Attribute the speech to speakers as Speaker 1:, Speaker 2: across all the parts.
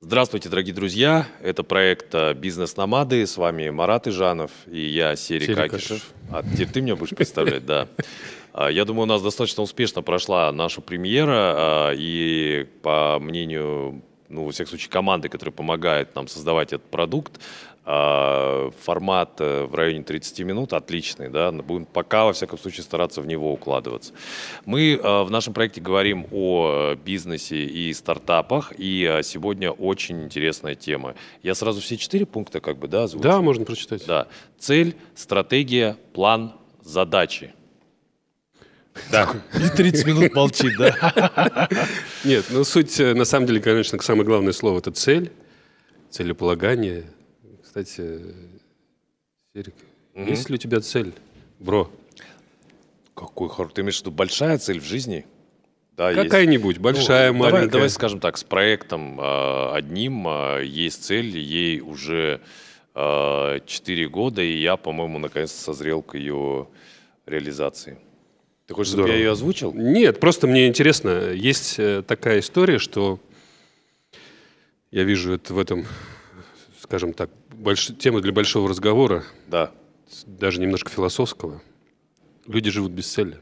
Speaker 1: Здравствуйте, дорогие друзья. Это проект э, «Бизнес-номады». С вами Марат Ижанов и я, Серий, Серий Какишев. А теперь ты меня будешь представлять, да. А, я думаю, у нас достаточно успешно прошла наша премьера, а, и по мнению ну, во всяком случае, команды, которые помогают нам создавать этот продукт. А, формат э, в районе 30 минут отличный, да, будем пока, во всяком случае, стараться в него укладываться. Мы а, в нашем проекте говорим о бизнесе и стартапах, и а, сегодня очень интересная тема. Я сразу все четыре пункта как бы, да, озвучу? Да, можно прочитать. Да. Цель, стратегия, план, задачи. Да. И 30 минут молчит,
Speaker 2: да? Нет, ну суть, э, на самом деле, конечно, самое главное слово – это цель, целеполагание. Кстати, Серик, mm есть ли у тебя цель, бро? Какой хороший. Ты имеешь в виду большая
Speaker 1: цель в жизни? Да, Какая-нибудь, есть... Ну, большая, ну, маленькая. Давай, давай скажем так, с проектом э, одним э, есть цель, ей уже э, 4 года, и я, по-моему, наконец то созрел к ее реализации. Ты хочешь, Здорово. чтобы я ее озвучил?
Speaker 2: Нет, просто мне интересно. Есть э, такая история, что я вижу это в этом, скажем так, больш... тема для большого разговора. Да. Даже немножко философского. Люди живут без цели.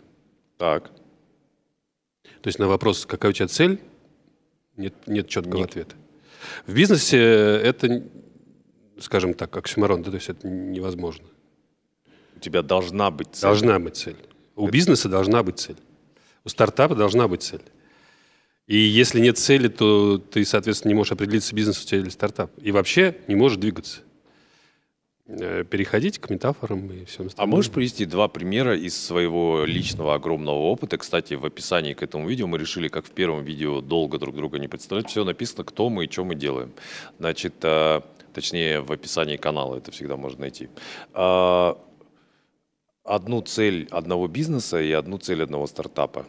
Speaker 2: Так. То есть на вопрос, какая у тебя цель, нет, нет четкого нет. ответа. В бизнесе э, это, скажем так, оксюморон, да, то есть это невозможно. У тебя должна быть цель. Должна быть цель. У бизнеса должна быть цель. У стартапа должна быть цель. И если нет цели, то ты, соответственно, не можешь определиться, бизнес у тебя или стартап. И вообще не можешь двигаться. Э, переходить к метафорам и всем а остальным. А можешь
Speaker 1: привести два примера из своего личного огромного опыта? Кстати, в описании к этому видео мы решили, как в первом видео, долго друг друга не представлять. Все написано, кто мы и что мы делаем. Значит, э, точнее, в описании канала это всегда можно найти. А, одну цель одного бизнеса и одну цель одного стартапа.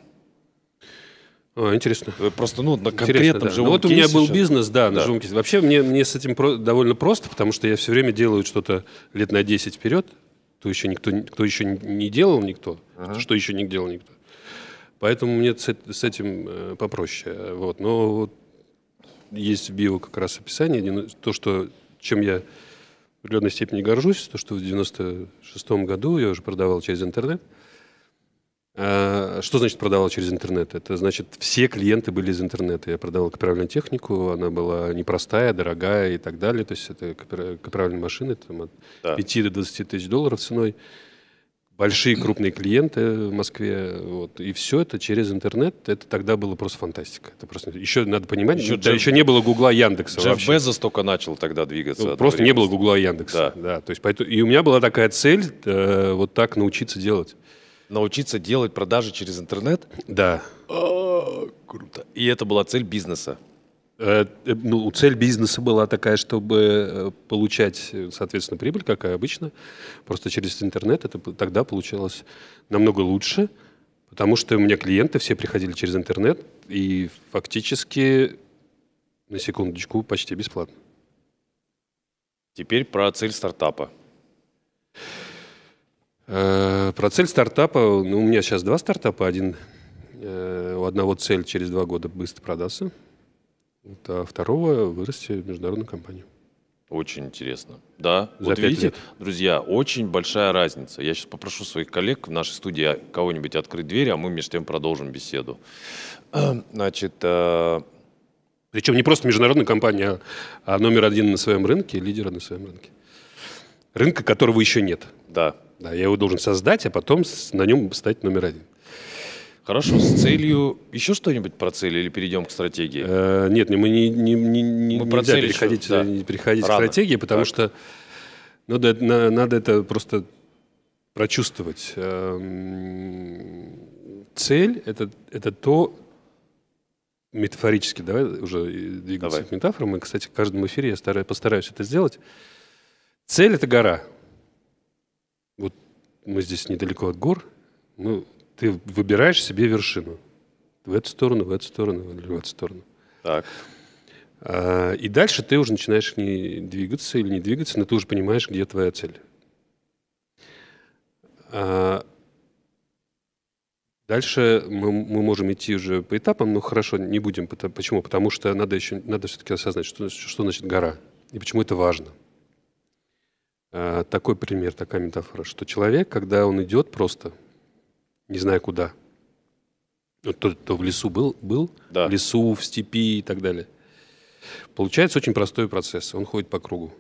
Speaker 2: О, а, интересно. Э, просто, ну, на конкретном да. же ну, Вот у меня был сейчас. бизнес, да, на да. Zoom Вообще мне, мне с этим про- довольно просто, потому что я все время делаю что-то лет на 10 вперед. То еще никто, кто еще не делал никто, ага. что еще не делал никто. Поэтому мне с, с этим э, попроще. Вот. Но вот есть в био как раз описание, то, что, чем я в определенной степени горжусь, то, что в 96 году я уже продавал через интернет. А, что значит продавал через интернет? Это значит, все клиенты были из интернета. Я продавал копировальную технику, она была непростая, дорогая и так далее. То есть это копировальные машины там, от да. 5 до 20 тысяч долларов ценой большие крупные клиенты в Москве, вот, и все это через интернет, это тогда было просто фантастика. Это просто еще надо понимать, ну, еще, да, еще не было Гугла Яндекса Джефф вообще. Безос только начал тогда двигаться. Ну, просто не было Гугла Яндекса, да. да то есть поэтому и у меня была такая цель э, вот так научиться делать. Научиться делать продажи через интернет? Да. О, а, круто. И это была цель бизнеса. Э, э, ну, цель бизнеса была такая, чтобы э, получать, соответственно, прибыль, какая обычно, просто через интернет. Это тогда получалось намного лучше, потому что у меня клиенты все приходили через интернет, и фактически, на секундочку, почти бесплатно. Теперь про цель стартапа. Про цель стартапа. Ну, у меня сейчас два стартапа. Один, у одного цель через два года быстро продаться – а второго вырасти в международную компанию. Очень интересно.
Speaker 1: Да. вот видите,
Speaker 2: друзья, очень
Speaker 1: большая разница. Я сейчас попрошу своих коллег в нашей студии кого-нибудь открыть дверь, а мы между тем продолжим
Speaker 2: беседу. Эм, значит, э, причем не просто международная компания, а номер один на своем рынке, лидера на своем рынке. Рынка, которого еще нет. Да. Да, я его должен создать, а потом на нем стать номер один. Хорошо, с целью... Еще что-нибудь про цель или перейдем к стратегии? Э, нет, мы не, не, не, не мы нельзя про цель переходить, еще, да. переходить к стратегии, потому так. что надо, на, надо это просто прочувствовать. Эм, цель это, – это то, метафорически, давай уже двигаться давай. к метафорам, и, кстати, в каждом эфире я стараюсь, постараюсь это сделать. Цель – это гора. Вот мы здесь недалеко от гор, Мы ну, ты выбираешь себе вершину. В эту сторону, в эту сторону, или в эту сторону. Так. А, и дальше ты уже начинаешь не двигаться или не двигаться, но ты уже понимаешь, где твоя цель. А, Дальше мы, мы можем идти уже по этапам, но хорошо, не будем. Почему? Потому что надо еще надо все-таки осознать, что, что значит гора и почему это важно. Э, такой пример, такая метафора, что человек, когда он идет просто, не знаю куда. Вот ну, тот, кто в лесу был, был да. в лесу, в степи и так далее. Получается очень простой процесс. Он ходит по кругу.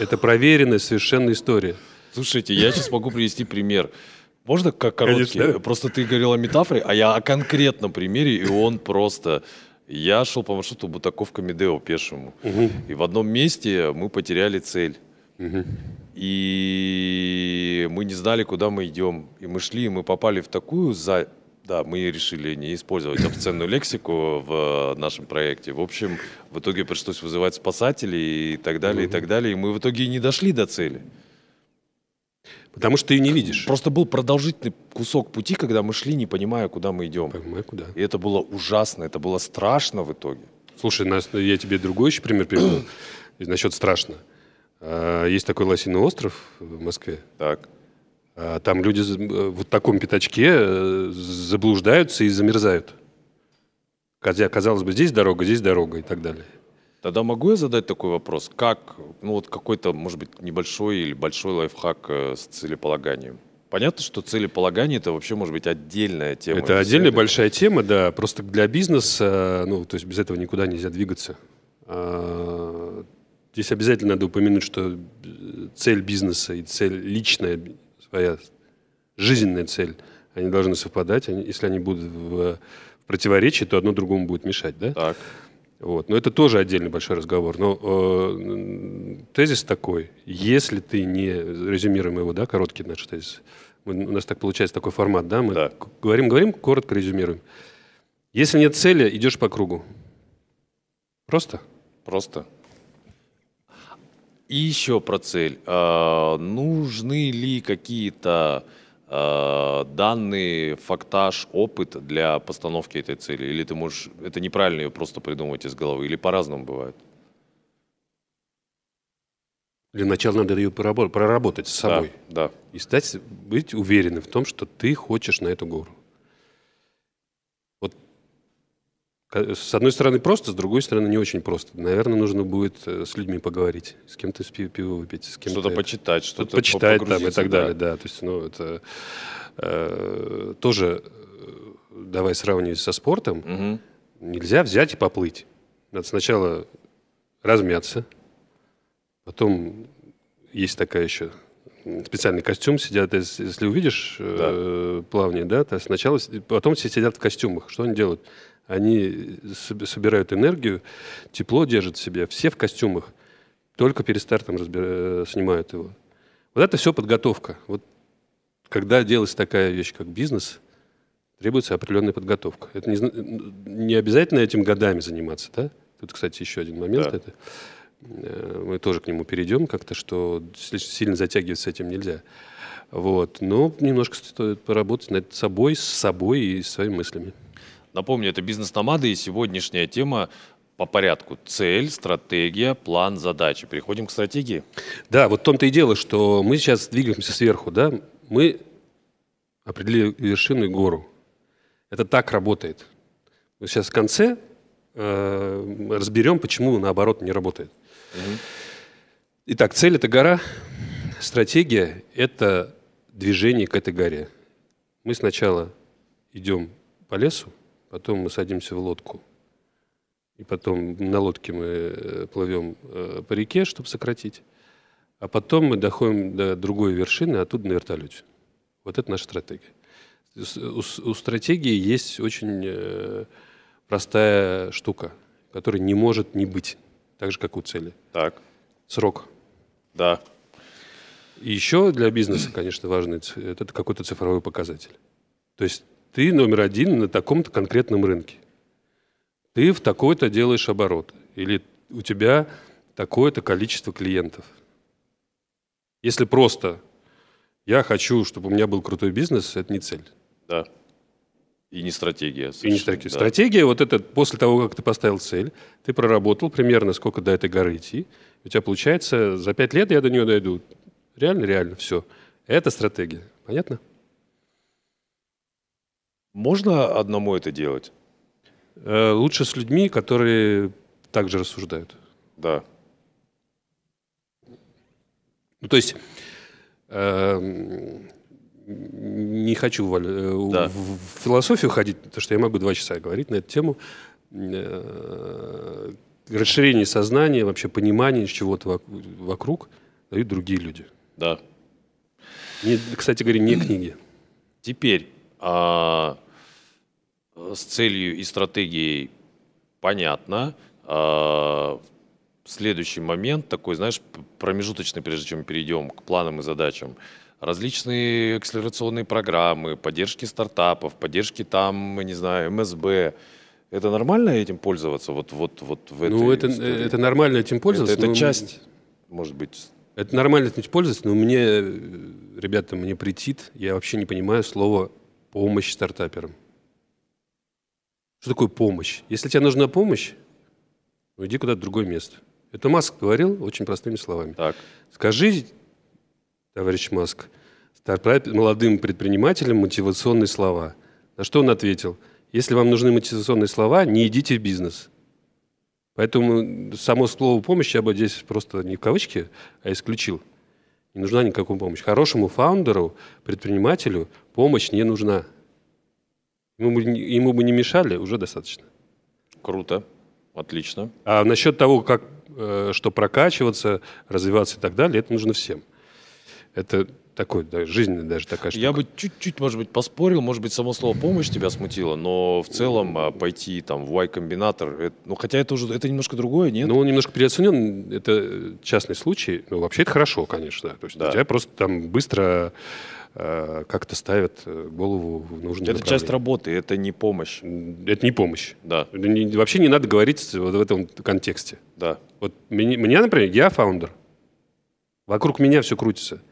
Speaker 2: Это проверенная совершенно история. Слушайте, я сейчас могу привести пример. Можно как короткий? Конечно. Просто ты говорил о метафоре, а я о
Speaker 1: конкретном примере, и он просто... Я шел по маршруту бутаковка Медео пешему. Угу. И в одном месте мы потеряли цель. Угу. И мы не знали, куда мы идем. И мы шли, и мы попали в такую за... Да, мы решили не использовать обсценную лексику в э, нашем проекте. В общем, в итоге пришлось вызывать спасателей и так далее, и так далее. И мы в итоге не дошли до цели. Потому что ты ее не видишь. Просто был продолжительный кусок пути, когда мы шли, не понимая, куда мы идем.
Speaker 2: Понимаю, куда. И это было ужасно, это было страшно в итоге. Слушай, ну, я тебе другой еще пример приведу. Насчет страшно. А, есть такой Лосиный остров в Москве. Так. А там люди э, в таком пятачке э, заблуждаются и замерзают. Хотя, казалось бы, здесь дорога, здесь дорога и так далее. Тогда
Speaker 1: могу я задать такой вопрос? Как, ну вот какой-то, может быть, небольшой или большой лайфхак э, с целеполаганием? Понятно, что целеполагание это вообще может быть отдельная тема. Это отдельная этой... большая
Speaker 2: тема, да. Просто для бизнеса, ну, то есть без этого никуда нельзя двигаться. А, здесь обязательно надо упомянуть, что цель бизнеса и цель личная твоя жизненная цель, они должны совпадать. Они, если они будут в, в противоречии, то одно другому будет мешать, да? Так. Вот. Но это тоже отдельный большой разговор. Но э, тезис такой, если ты не, резюмируем его, да, короткий наш тезис, мы, у нас так получается такой формат, да, мы да. говорим, говорим, коротко резюмируем. Если нет цели, идешь по кругу. Просто? Просто.
Speaker 1: И еще про цель. А, нужны ли какие-то а, данные, фактаж, опыт для постановки этой цели? Или ты можешь, это неправильно ее просто придумывать из головы? Или по-разному бывает?
Speaker 2: Для начала надо ее проработать, проработать с собой. Да, да. И стать, быть уверенным в том, что ты хочешь на эту гору. С одной стороны просто, с другой стороны не очень просто. Наверное, нужно будет э, с людьми поговорить, с кем-то пиво выпить, с кем-то... Что-то почитать, что-то почитать там, и так да. далее, да. То есть, ну, это э, тоже, э, давай сравнивать со спортом, угу. нельзя взять и поплыть. Надо сначала размяться, потом есть такая еще специальный костюм сидят, э, если увидишь да. э, плавание, да, то сначала, потом все сидят в костюмах. Что они делают? Они собирают энергию, тепло держат в себе, все в костюмах. Только перед стартом разбира... Э, снимают его. Вот это все подготовка. Вот когда делается такая вещь, как бизнес, требуется определенная подготовка. Это не, не обязательно этим годами заниматься, да? Тут, кстати, еще один момент. Да. Это, э, мы тоже к нему перейдем как-то, что сильно затягивать с этим нельзя. Вот. Но немножко стоит поработать над собой, с собой и своими мыслями.
Speaker 1: Напомню, это «Бизнес-номады» и сегодняшняя тема по порядку. Цель, стратегия,
Speaker 2: план, задачи. Переходим к стратегии. Да, вот в том-то и дело, что мы сейчас двигаемся сверху, да? Мы определили вершину и гору. Это так работает. Мы сейчас в конце э, разберем, почему наоборот не работает. Угу. Итак, цель – это гора, стратегия – это движение к этой горе. Мы сначала идем по лесу, потом мы садимся в лодку. И потом на лодке мы э, плывем э, по реке, чтобы сократить. А потом мы доходим до другой вершины, оттуда на вертолете. Вот это наша стратегия. У, у стратегии есть очень э, простая штука, которая не может не быть, так же, как у цели. Так. Срок. Да. И еще для бизнеса, конечно, важный это какой-то цифровой показатель. То есть ты номер один на таком-то конкретном рынке. Ты в такой-то делаешь оборот. Или у тебя такое-то количество клиентов. Если просто я хочу, чтобы у меня был крутой бизнес, это не цель. Да. И не стратегия. И не стратегия. Да. Стратегия вот это после того, как ты поставил цель, ты проработал примерно сколько до этой горы идти. У тебя получается за пять лет я до нее дойду. Реально, реально, все. Это стратегия. Понятно? Можно одному это делать? Э, лучше с людьми, которые также рассуждают. Да. Ну, то есть э, не хочу Валь, э, да. в философию ходить, потому что я могу два часа говорить на эту тему. Э, расширение сознания, вообще понимание чего-то вокруг дают другие люди. Да. Не, кстати говоря, не книги. Теперь, а,
Speaker 1: с целью и стратегией понятно. А, следующий момент, такой, знаешь, промежуточный, прежде чем перейдем к планам и задачам. Различные акселерационные программы, поддержки стартапов, поддержки там, не знаю, МСБ. Это нормально этим пользоваться? Вот, вот, вот в ну, этой ну, это, это нормально этим пользоваться. Это, это но... часть,
Speaker 2: может быть... Это нормально этим пользоваться, но мне, ребята, мне претит. Я вообще не понимаю слова «помощь стартаперам». Что такое помощь? Если тебе нужна помощь, ну, иди куда-то в другое место. Это Маск говорил очень простыми словами. Так. Скажи, товарищ Маск, молодым предпринимателям мотивационные слова. На что он ответил? Если вам нужны мотивационные слова, не идите в бизнес. Поэтому само слово «помощь» я бы здесь просто не в кавычки, а исключил. Не нужна никакая помощь. Хорошему фаундеру, предпринимателю помощь не нужна. Ему бы, ему бы не мешали, уже достаточно. Круто, отлично. А насчет того, как, э, что прокачиваться, развиваться и так далее, это нужно всем. Это такой, да, жизненная даже такая штука. Я бы чуть-чуть, может быть, поспорил, может быть, само слово «помощь» тебя смутило, но в целом а, пойти там в Y-комбинатор, э, ну, хотя это уже, это немножко другое, нет? Ну, он немножко переоценен, это частный случай, но вообще это хорошо, конечно, то есть да. тебя просто там быстро Э, как-то ставят э, голову в нужное Это часть работы, это не помощь. Это не помощь. Да. Вообще не надо говорить вот в этом контексте. Да. Вот меня, например, я фаундер. Вокруг меня все крутится.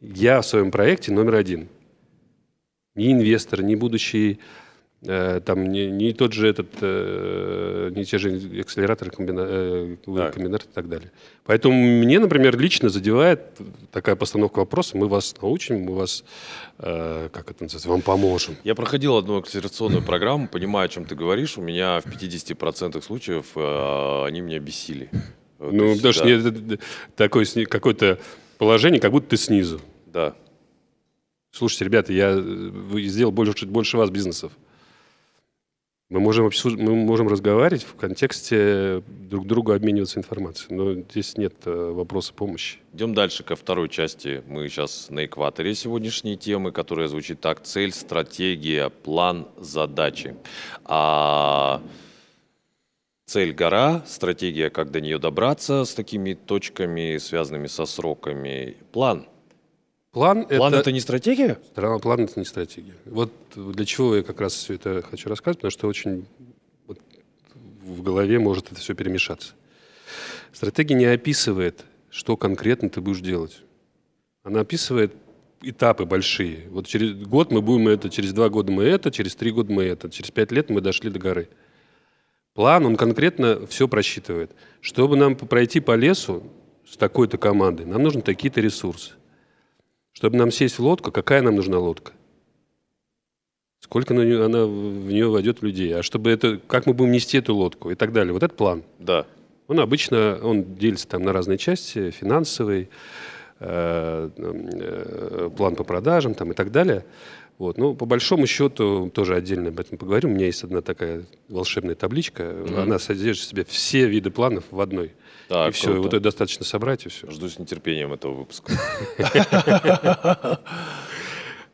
Speaker 2: Я в своем проекте номер один. Ни инвестор, ни будущий Э, там не, не тот же этот, э, не те же акселераторы, комбина, да. Э, комбинаты и так далее. Поэтому мне, например, лично задевает такая постановка вопроса. Мы вас научим, мы вас, как это называется, вам поможем.
Speaker 1: Я проходил одну акселерационную программу, понимаю, о чем ты говоришь. У меня в 50% случаев они меня бесили. Ну, потому что
Speaker 2: да. такое какое-то положение, как будто ты снизу. Да. Слушайте, ребята, я сделал больше, больше вас бизнесов. Мы можем, мы можем разговаривать в контексте друг другу обмениваться информацией, но здесь нет э, вопроса помощи.
Speaker 1: Идем дальше ко второй части. Мы сейчас на экваторе сегодняшней темы, которая звучит так. Цель, стратегия, план, задачи. А цель гора, стратегия, как до нее добраться, с такими точками, связанными со сроками, план
Speaker 2: План, план это... это не стратегия? План это не стратегия. Вот для чего я как раз все это хочу рассказать, потому что очень вот, в голове может это все перемешаться. Стратегия не описывает, что конкретно ты будешь делать. Она описывает этапы большие. Вот через год мы будем это, через два года мы это, через три года мы это, через пять лет мы дошли до горы. План, он конкретно все просчитывает. Чтобы нам пройти по лесу с такой-то командой, нам нужны такие-то ресурсы. Чтобы нам сесть в лодку, какая нам нужна лодка? Сколько на нее, она, в нее войдет людей? А чтобы это, как мы будем нести эту лодку и так далее? Вот этот план. Да. Он обычно, он делится там на разные части, финансовый, э, э, план по продажам там, и так далее. Вот. Ну, по большому счету, тоже отдельно об этом поговорим. У меня есть одна такая волшебная табличка. Mm-hmm. Она содержит в себе все виды планов в одной. Так, и все, круто. вот это достаточно собрать, и все. Жду с нетерпением этого выпуска.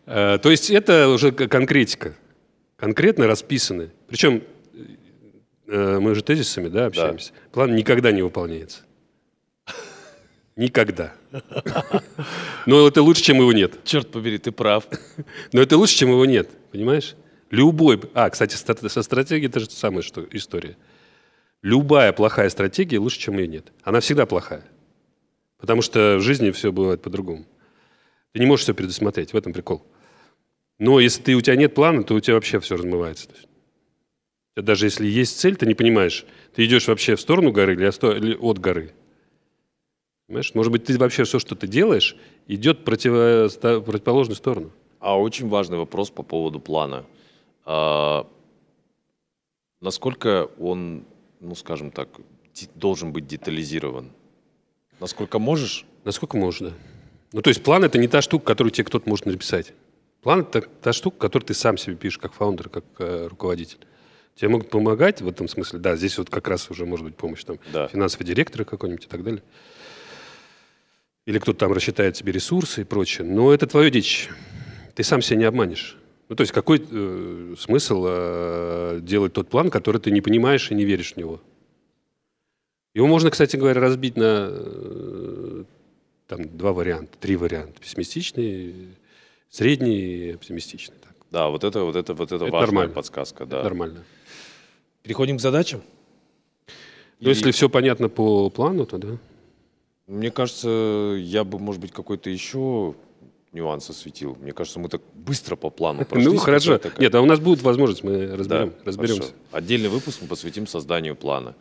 Speaker 2: Э, то есть это уже конкретика. Конкретно расписаны. Причем э, мы же тезисами да, общаемся. План никогда не выполняется. Никогда. Но это лучше, чем его нет. Черт побери, ты прав. Но это лучше, чем его нет, понимаешь? Любой... А, кстати, со стратегией это же самое, что, история. Любая плохая стратегия лучше, чем ее нет. Она всегда плохая. Потому что в жизни все бывает по-другому. Ты не можешь все предусмотреть, в этом прикол. Но если ты, у тебя нет плана, то у тебя вообще все размывается. Даже если есть цель, ты не понимаешь, ты идешь вообще в сторону горы или от горы – Понимаешь? Может быть, ты вообще все, что ты делаешь, идет в противоположную сторону. А очень важный вопрос по поводу плана. А,
Speaker 1: насколько он, ну скажем так, должен быть детализирован?
Speaker 2: Насколько можешь? Насколько можно. Ну, то есть план – это не та штука, которую тебе кто-то может написать. План – это та штука, которую ты сам себе пишешь, как фаундер, как э, руководитель. Тебе могут помогать в этом смысле. Да, здесь вот как раз уже может быть помощь там, да. финансового директора какой-нибудь и так далее. Или кто-то там рассчитает себе ресурсы и прочее. Но это твое дичь. Ты сам себя не обманешь. Ну, то есть какой э, смысл э, делать тот план, который ты не понимаешь и не веришь в него? Его можно, кстати говоря, разбить на э, там, два варианта, три варианта. Пессимистичный, средний и оптимистичный. Так. Да, вот это, вот это, вот это, это важная нормально. подсказка. Да. Это нормально. Переходим к задачам? Ну, Или... если все понятно по плану,
Speaker 1: то да. Мне кажется, я бы, может быть, какой-то еще нюанс осветил. Мне кажется, мы так быстро по плану прошли. Ну, хорошо. Такая... Нет, а у нас
Speaker 2: будет возможность, мы разберем, да, разберемся. Хорошо.
Speaker 1: Отдельный выпуск мы посвятим созданию плана.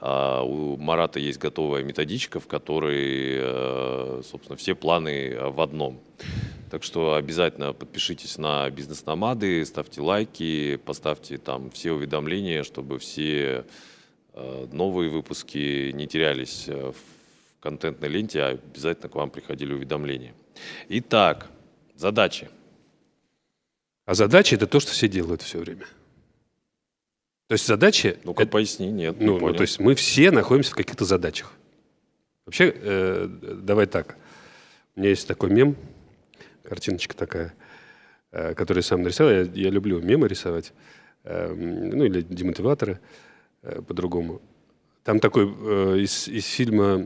Speaker 1: А, у Марата есть готовая методичка, в которой, э, собственно, все планы в одном. Так что обязательно подпишитесь на бизнес-номады, ставьте лайки, поставьте там все уведомления, чтобы все э, новые выпуски не терялись э, в контентной ленте а обязательно к вам приходили уведомления. Итак,
Speaker 2: задачи. А задачи это то, что все делают все время. То есть задачи... Ну-ка, это... поясни, нет. Ну, ну, то есть мы все находимся в каких-то задачах. Вообще, э, давай так. У меня есть такой мем, картиночка такая, э, которую я сам нарисовал. Я, я люблю мемы рисовать, э, ну или демотиваторы э, по-другому. Там такой э, из, из фильма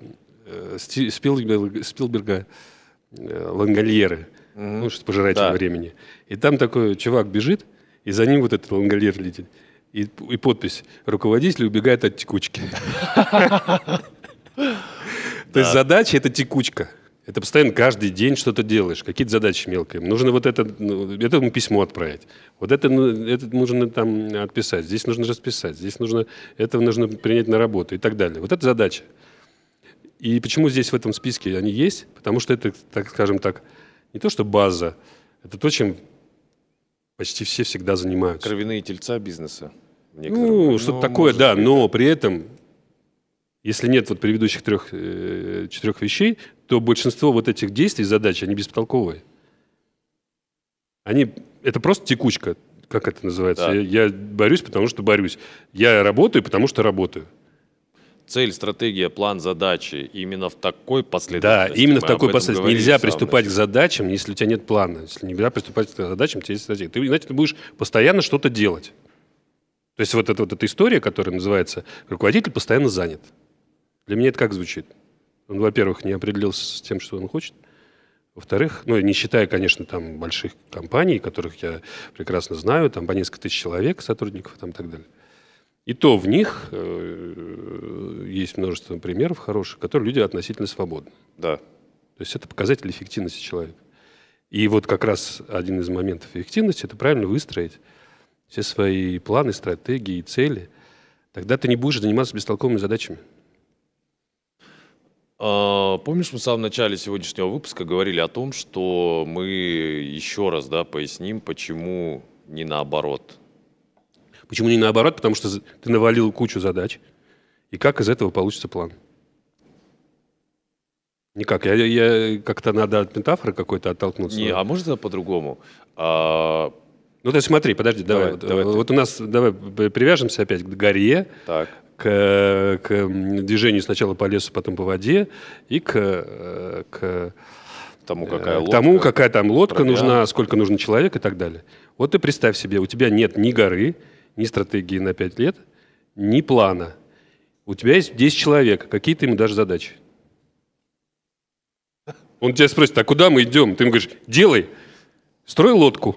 Speaker 2: Э, Спилберга, Спилберга э, «Лангольеры», ну, что пожиратель да. времени. И там такой чувак бежит, и за ним вот этот лангольер летит. И, и подпись «Руководитель убегает от текучки». То есть задача – это текучка. Это постоянно каждый день что-то делаешь, какие-то задачи мелкие. Нужно вот это, ну, этому письмо отправить. Вот это, ну, это нужно там отписать. Здесь нужно расписать. Здесь нужно, это нужно принять на работу и так далее. Вот это задача. И почему здесь в этом списке они есть? Потому что это, так скажем так, не то что база, это то, чем почти все всегда занимаются.
Speaker 1: Кровяные тельца бизнеса.
Speaker 2: Ну, что-то такое, да, быть. но при этом, если нет вот предыдущих трех, э, четырех вещей, то большинство вот этих действий, задач, они беспотолковые. Они, это просто текучка, как это называется. Да. Я, я борюсь, потому что борюсь. Я работаю, потому что работаю
Speaker 1: цель, стратегия, план, задачи именно в такой последовательности. Да, именно в такой последовательности. Нельзя приступать
Speaker 2: к задачам, если у тебя нет плана. Если нельзя приступать к задачам, у тебя есть стратегия. Ты, значит, ты будешь постоянно что-то делать. То есть вот эта, вот эта история, которая называется «руководитель постоянно занят». Для меня это как звучит? Он, во-первых, не определился с тем, что он хочет. Во-вторых, ну, не считая, конечно, там больших компаний, которых я прекрасно знаю, там по несколько тысяч человек, сотрудников там, и так далее. И то в них э, есть множество примеров хороших, которые люди относительно свободны. Да. То есть это показатель эффективности человека. И вот как раз один из моментов эффективности – это правильно выстроить все свои планы, стратегии и цели. Тогда ты не будешь заниматься бестолковыми задачами.
Speaker 1: А, помнишь, мы в самом начале сегодняшнего выпуска говорили о том, что мы еще раз да, поясним, почему не наоборот – Почему
Speaker 2: не наоборот? Потому что ты навалил кучу задач. И как из этого получится план? Никак. Я, я как-то надо от метафоры какой-то оттолкнуться. Не, а можно по-другому? А... Ну, то есть смотри, подожди, давай. давай, давай вот ты. у нас, давай привяжемся опять к горе, так. К, к движению сначала по лесу, потом по воде и к, э, к тому, э, какая лодка, тому, какая там лодка Правильно. нужна, сколько нужно человек и так далее. Вот ты представь себе, у тебя нет ни горы, ни стратегии на 5 лет, ни плана. У тебя есть 10 человек, какие ты им дашь задачи? Он тебя спросит, а куда мы идем? Ты ему говоришь, делай, строй лодку.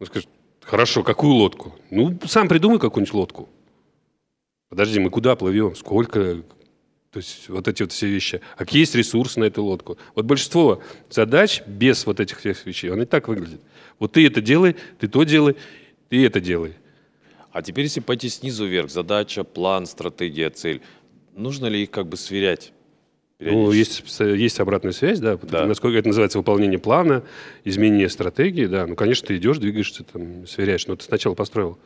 Speaker 2: Он скажет, хорошо, какую лодку? Ну, сам придумай какую-нибудь лодку. Подожди, мы куда плывем? Сколько? То есть вот эти вот все вещи. А какие есть ресурсы на эту лодку? Вот большинство задач без вот этих всех вещей, они так выглядят. Вот ты это делай, ты то делай, ты это делай. А
Speaker 1: теперь, если пойти снизу вверх, задача, план, стратегия, цель, нужно ли их как бы сверять? Ну,
Speaker 2: есть, есть обратная связь, да, да. Насколько это называется выполнение плана, изменение стратегии, да. Ну, конечно, ты идешь, двигаешься, там, сверяешь, но ты сначала построил.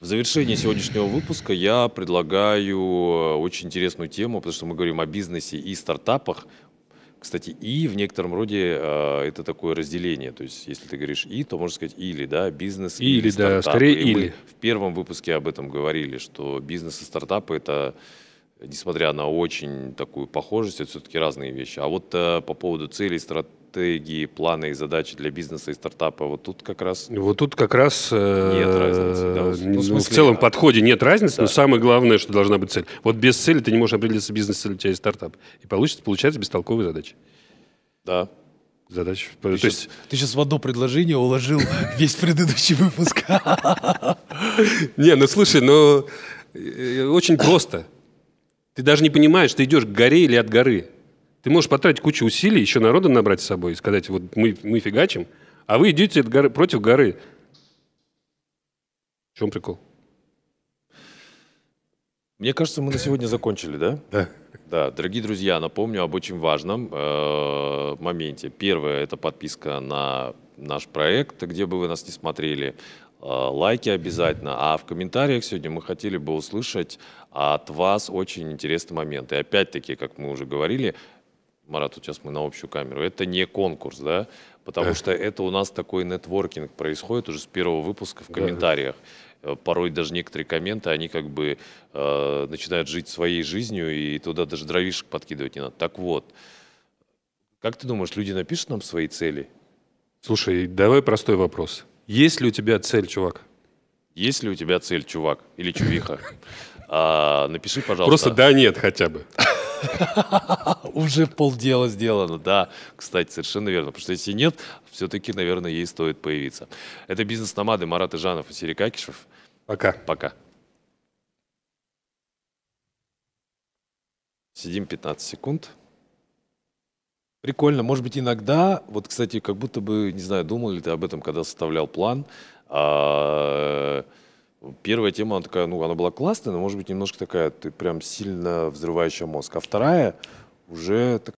Speaker 1: В завершении сегодняшнего выпуска я предлагаю э, очень интересную тему, потому что мы говорим о бизнесе и стартапах. Кстати, и в некотором роде а, это такое разделение. То есть, если ты говоришь и, то можно сказать или, да, бизнес или, или стартап. да, скорее и или. в первом выпуске об этом говорили, что бизнес и стартапы это несмотря на очень такую похожесть, это все-таки разные вещи. А вот а, по поводу целей страт стратегии, планы и задачи для бизнеса и стартапа, вот тут как раз...
Speaker 2: Вот тут как раз... Э, нет разницы, да. в, ну, ну, ну, смысле, в целом а... подходе нет разницы, да. но самое главное, что должна быть цель. Вот без цели ты не можешь определиться, бизнес или у тебя и стартап. И получится, получается бестолковая задача. Да, задач. Ты, То сейчас, есть...
Speaker 1: ты сейчас в одно предложение уложил весь предыдущий выпуск.
Speaker 2: Не, ну слушай, ну э, очень просто. Ты даже не понимаешь, ты идешь к горе или от горы. Ты можешь потратить кучу усилий, еще народа набрать с собой и сказать, вот мы, мы фигачим, а вы идете горы, против горы. В чем прикол? Мне кажется, мы на сегодня закончили, да?
Speaker 1: Да. Да, дорогие друзья, напомню об очень важном э, моменте. Первое – это подписка на наш проект, где бы вы нас не смотрели. Э, лайки обязательно. А в комментариях сегодня мы хотели бы услышать от вас очень интересный момент. И опять-таки, как мы уже говорили, Марат, вот сейчас мы на общую камеру. Это не конкурс, да? Потому э. что это у нас такой нетворкинг происходит уже с первого выпуска в комментариях. Э, порой даже некоторые комменты, они как бы э, начинают жить своей жизнью, и туда даже дровишек подкидывать не надо. Так вот, как ты думаешь, люди напишут нам свои цели? Слушай, давай простой вопрос. Есть ли у тебя цель, чувак? Есть ли у тебя цель, чувак? Или чувиха? А, напиши, пожалуйста. Просто да,
Speaker 2: нет хотя бы.
Speaker 1: Уже полдела сделано, да. Кстати, совершенно верно. Потому что если нет, все-таки, наверное, ей стоит появиться. Это «Бизнес-номады» Марат Ижанов и Сири Какишев. Пока. Пока. Сидим 15 секунд. Прикольно. Может быть, иногда, вот, кстати, как будто бы, не знаю, думал ли ты об этом, когда составлял план, а, Первая тема, она такая, ну, она была классная, но, может быть, немножко такая, ты прям сильно взрывающая мозг. А вторая уже такая